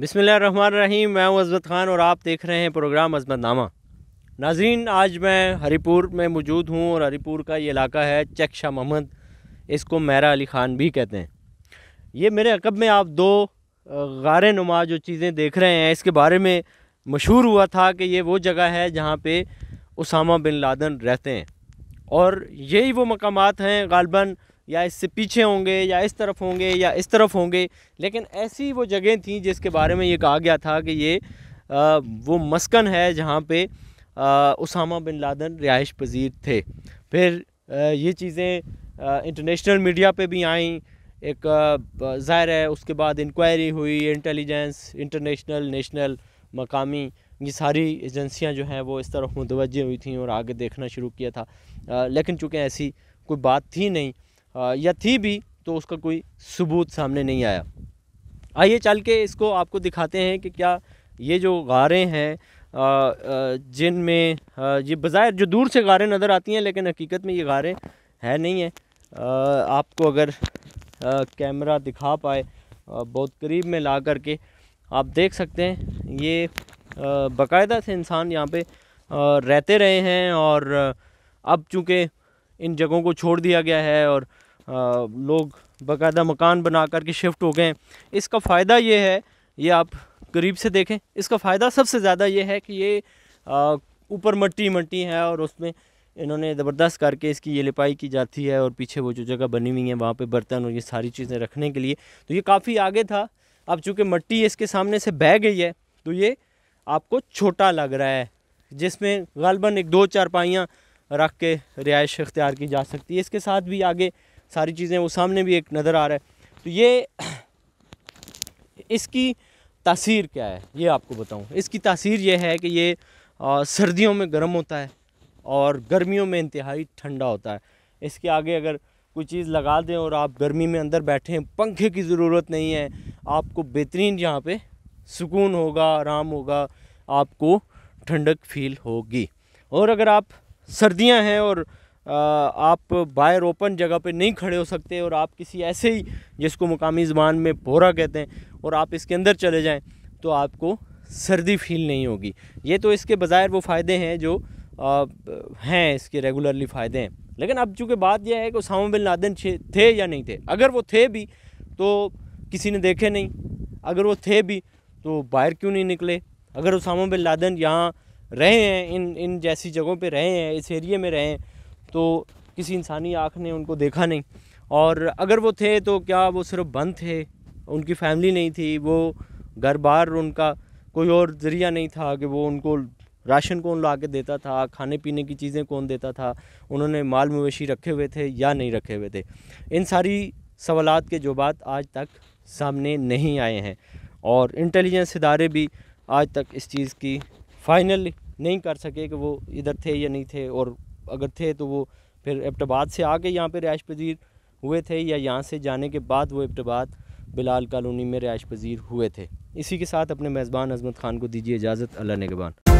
बिसमीम मैं हूँ अजमत ख़ान और आप देख रहे हैं प्रोग्राम अजमत नामा नाजरीन आज मैं हरीपुर में मौजूद हूँ और हरीपुर का ये इलाका है चेक शाह मोहम्मद इसको मेरा अली ख़ान भी कहते हैं ये मेरे अकब में आप दो गार नुमा जो चीज़ें देख रहे हैं इसके बारे में मशहूर हुआ था कि ये वो जगह है जहाँ पर उसामा बिन लादन रहते हैं और यही वो मकाम हैं गालबन या इससे पीछे होंगे या इस तरफ होंगे या इस तरफ होंगे लेकिन ऐसी वो जगह थी जिसके बारे में ये कहा गया था कि ये आ, वो मस्कन है जहाँ पे आ, उसामा बिन लादन रिहाइश पजीर थे फिर आ, ये चीज़ें इंटरनेशनल मीडिया पे भी आईं एक ज़ाहिर है उसके बाद इंक्वायरी हुई इंटेलिजेंस इंटरनेशनल नेशनल मकामी ये सारी एजेंसियां जो हैं वो इस तरफ मुतवजह हुई थी और आगे देखना शुरू किया था आ, लेकिन चूँकि ऐसी कोई बात थी नहीं या थी भी तो उसका कोई सबूत सामने नहीं आया आइए चल के इसको आपको दिखाते हैं कि क्या ये जो गारें हैं जिनमें ये बाज़ाहिर जो दूर से गारें नज़र आती हैं लेकिन हकीकत में ये गारें है नहीं है आपको अगर कैमरा दिखा पाए बहुत करीब में ला करके आप देख सकते हैं ये बाकायदा से इंसान यहाँ पे रहते रहे हैं और अब चूँकि इन जगहों को छोड़ दिया गया है और लोग बाकायदा मकान बना कर के शिफ्ट हो गए इसका फ़ायदा ये है ये आप करीब से देखें इसका फ़ायदा सबसे ज़्यादा ये है कि ये ऊपर मट्टी मट्टी है और उसमें इन्होंने ज़बरदस्त करके इसकी ये लिपाई की जाती है और पीछे वो जो जगह बनी हुई है वहाँ पे बर्तन और ये सारी चीज़ें रखने के लिए तो ये काफ़ी आगे था अब चूँकि मट्टी इसके सामने से बह गई है तो ये आपको छोटा लग रहा है जिसमें गलबन एक दो चार पाइयाँ रख के रिहाइश इख्तियार की जा सकती है इसके साथ भी आगे सारी चीज़ें वो सामने भी एक नज़र आ रहा है तो ये इसकी तासीर क्या है ये आपको बताऊँ इसकी तासीर ये है कि ये सर्दियों में गर्म होता है और गर्मियों में इंतहाई ठंडा होता है इसके आगे अगर कोई चीज़ लगा दें और आप गर्मी में अंदर बैठे पंखे की ज़रूरत नहीं है आपको बेहतरीन यहाँ पे सुकून होगा आराम होगा आपको ठंडक फील होगी और अगर आप सर्दियाँ हैं और आप बाहर ओपन जगह पे नहीं खड़े हो सकते और आप किसी ऐसे ही जिसको मुकामी ज़बान में भोरा कहते हैं और आप इसके अंदर चले जाएं तो आपको सर्दी फील नहीं होगी ये तो इसके बज़ाय वो फ़ायदे हैं जो हैं इसके रेगुलरली फ़ायदे हैं लेकिन अब चूँकि बात यह है कि उसामा बिन लादन थे या नहीं थे अगर वो थे भी तो किसी ने देखे नहीं अगर वो थे भी तो बाहर क्यों नहीं निकले अगर उसामा बिन लादन यहाँ रहे हैं इन इन जैसी जगहों पे रहे हैं इस एरिए में रहे हैं तो किसी इंसानी आँख ने उनको देखा नहीं और अगर वो थे तो क्या वो सिर्फ बंद थे उनकी फैमिली नहीं थी वो घर बार उनका कोई और ज़रिया नहीं था कि वो उनको राशन कौन ला के देता था खाने पीने की चीज़ें कौन देता था उन्होंने माल मवेशी रखे हुए थे या नहीं रखे हुए थे इन सारी सवाल के जो बात आज तक सामने नहीं आए हैं और इंटेलिजेंस इदारे भी आज तक इस चीज़ की फाइनल नहीं कर सके कि वो इधर थे या नहीं थे और अगर थे तो वो फिर एबटाबाद से आके यहाँ पे रिहाइश पजीर हुए थे या यहाँ से जाने के बाद वो एबटाबाद बिलाल कॉलोनी में रिहाइश पजीर हुए थे इसी के साथ अपने मेज़बान अजमत ख़ान को दीजिए इजाज़त अल्लाह नेगबान